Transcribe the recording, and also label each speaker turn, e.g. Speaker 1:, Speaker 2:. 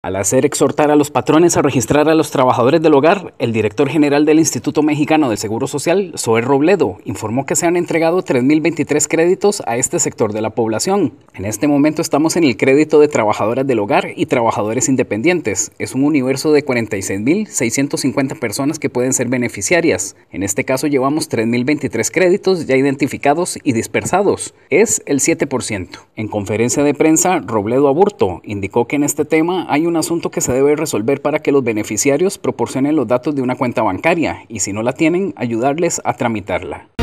Speaker 1: Al hacer exhortar a los patrones a registrar a los trabajadores del hogar, el director general del Instituto Mexicano del Seguro Social, Zoé Robledo, informó que se han entregado 3.023 créditos a este sector de la población. En este momento estamos en el crédito de trabajadoras del hogar y trabajadores independientes. Es un universo de 46.650 personas que pueden ser beneficiarias. En este caso llevamos 3.023 créditos ya identificados y dispersados. Es el 7%. En conferencia de prensa, Robledo Aburto indicó que en este tema hay un asunto que se debe resolver para que los beneficiarios proporcionen los datos de una cuenta bancaria y si no la tienen, ayudarles a tramitarla.